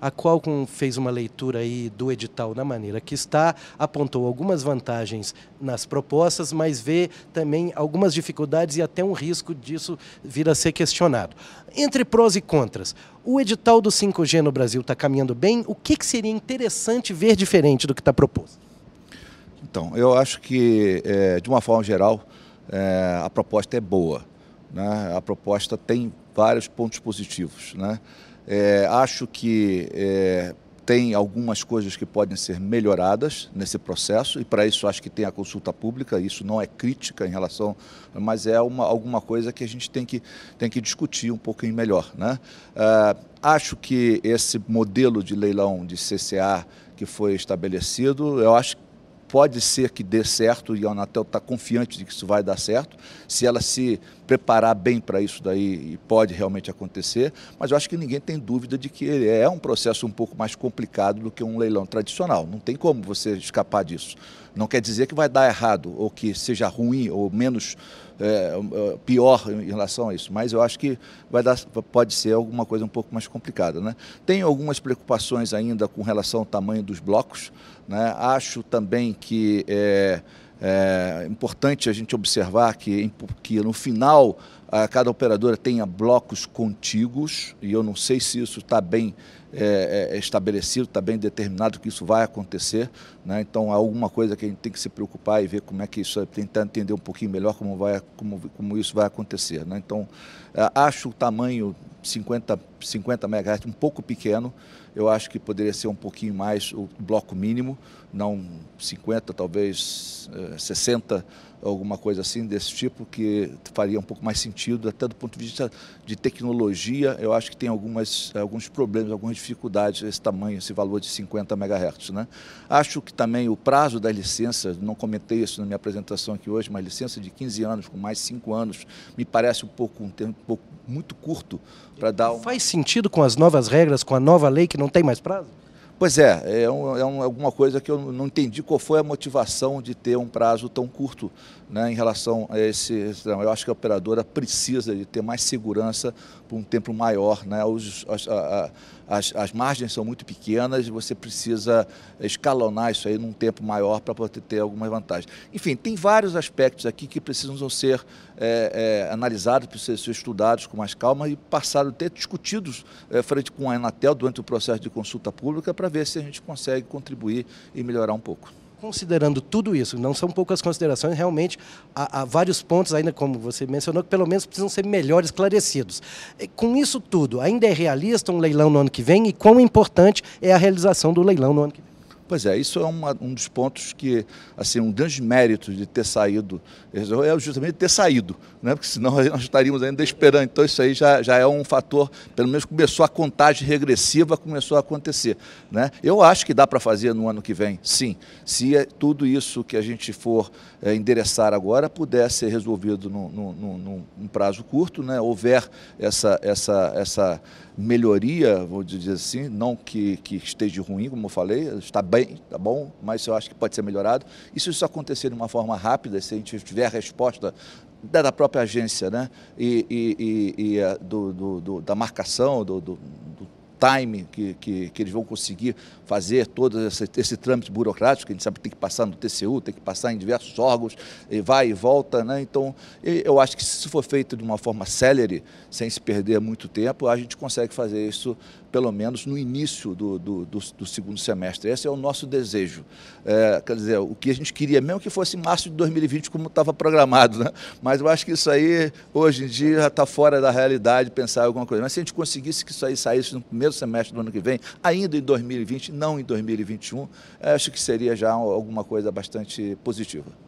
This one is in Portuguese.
a Qualcomm fez uma leitura aí do edital da maneira que está, apontou algumas vantagens nas propostas, mas vê também algumas dificuldades e até um risco disso vir a ser questionado. Entre prós e contras, o edital do 5G no Brasil está caminhando bem? O que, que seria interessante ver diferente do que está proposto? Então, eu acho que, é, de uma forma geral, é, a proposta é boa. Né? A proposta tem vários pontos positivos. Né? É, acho que é, tem algumas coisas que podem ser melhoradas nesse processo, e para isso acho que tem a consulta pública, isso não é crítica em relação, mas é uma, alguma coisa que a gente tem que, tem que discutir um pouquinho melhor. Né? É, acho que esse modelo de leilão de CCA que foi estabelecido, eu acho que pode ser que dê certo, e a Anatel está confiante de que isso vai dar certo, se ela se preparar bem para isso daí e pode realmente acontecer, mas eu acho que ninguém tem dúvida de que ele é um processo um pouco mais complicado do que um leilão tradicional. Não tem como você escapar disso. Não quer dizer que vai dar errado ou que seja ruim ou menos é, é pior em relação a isso, mas eu acho que vai dar, pode ser alguma coisa um pouco mais complicada. Né? Tem algumas preocupações ainda com relação ao tamanho dos blocos. Né? Acho também que. É, é importante a gente observar que, que no final a cada operadora tenha blocos contíguos, e eu não sei se isso está bem é, é, é estabelecido, está bem determinado que isso vai acontecer. Né? Então, há alguma coisa que a gente tem que se preocupar e ver como é que isso, tentar entender um pouquinho melhor como, vai, como, como isso vai acontecer. Né? Então, é, acho o tamanho 50, 50 MHz um pouco pequeno, eu acho que poderia ser um pouquinho mais o bloco mínimo, não 50, talvez 60, é, alguma coisa assim desse tipo, que faria um pouco mais sentido sentido, até do ponto de vista de tecnologia, eu acho que tem algumas, alguns problemas, algumas dificuldades esse tamanho, esse valor de 50 MHz. Né? Acho que também o prazo da licença, não comentei isso na minha apresentação aqui hoje, mas licença de 15 anos com mais 5 anos, me parece um pouco um tempo um pouco, muito curto para dar. Um... Faz sentido com as novas regras, com a nova lei que não tem mais prazo? Pois é, é, um, é alguma coisa que eu não entendi qual foi a motivação de ter um prazo tão curto né, em relação a esse. Não, eu acho que a operadora precisa de ter mais segurança por um tempo maior. Né, os, as, a, as, as, margens são muito pequenas e você precisa escalonar isso aí num tempo maior para poder ter alguma vantagem. Enfim, tem vários aspectos aqui que precisam ser é, é, analisados, precisam ser estudados com mais calma e passaram a ter discutidos é, frente com a Anatel durante o processo de consulta pública para para ver se a gente consegue contribuir e melhorar um pouco considerando tudo isso, não são poucas considerações, realmente há, há, vários pontos, ainda como você mencionou, que pelo menos precisam ser melhor esclarecidos. Com isso tudo, ainda é realista um leilão no ano que vem e quão importante é a realização do leilão no ano que vem? Pois é, isso é uma, um dos pontos que, assim, um grande mérito de ter saído, é justamente ter saído, né? porque senão nós estaríamos ainda esperando. Então isso aí já, já é um fator, pelo menos começou a contagem regressiva, começou a acontecer. Né? Eu acho que dá para fazer no ano que vem, sim. Se é tudo isso que a gente for é, endereçar agora puder ser resolvido num, prazo curto, né? houver essa, essa, essa melhoria, vou dizer assim, não que, que esteja ruim, como eu falei, está bem bem, tá bom? Mas eu acho que pode ser melhorado. E se isso acontecer de uma forma rápida, se a gente tiver a resposta da, própria agência, né? E, e, e, e eh, do, do, do, da marcação, do, do time que, que, que, eles vão conseguir fazer todo esse, esse, trâmite burocrático, que a gente sabe que tem que passar no TCU, tem que passar em diversos órgãos, e vai e volta, né? Então, eu acho que se for feito de uma forma célere, sem se perder muito tempo, a gente consegue fazer isso pelo menos no início do, do, do, do segundo semestre. Esse é o nosso desejo. É, quer dizer, o que a gente queria, mesmo que fosse em março de 2020, como estava programado, né? mas eu acho que isso aí, hoje em dia, está fora da realidade pensar alguma coisa. Mas se a gente conseguisse que isso aí saísse no primeiro semestre do ano que vem, ainda em 2020, não em 2021, acho que seria já alguma coisa bastante positiva.